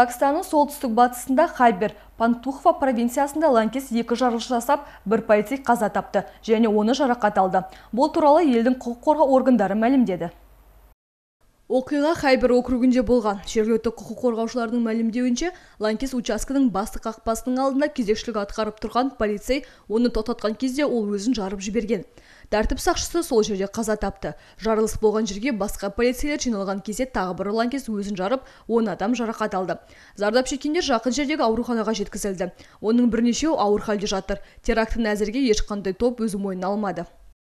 Пакистанның солтүстік батысында Хайбер, Пантухва провинциясында ланкес екі жарылыс жасап, бір полицей қаза тапты және оны жарақат алды. Бұл туралы елдің құқық қорғау органдары мәлімдеді оқиға хайбер округінде болған жергілікті құқық қорғаушылардың мәлімдеуінше ланкес учаскінің басты қақпасының алдында кезекшілік атқарып тұрған полицей оны тоқтатқан кезде ол өзін жарып жіберген. тәртіп сақшысы сол жерде қаза тапты жарылыс болған жерге басқа полицейлер жиналған кезде тағы бір ланкес өзін жарып он адам жарақат алды зардап шеккендер жақын жердегі ауруханаға жеткізілді оның бірнешеуі ауыр халде жатыр терактіні әзірге ешқандай топ өз мойнына алмады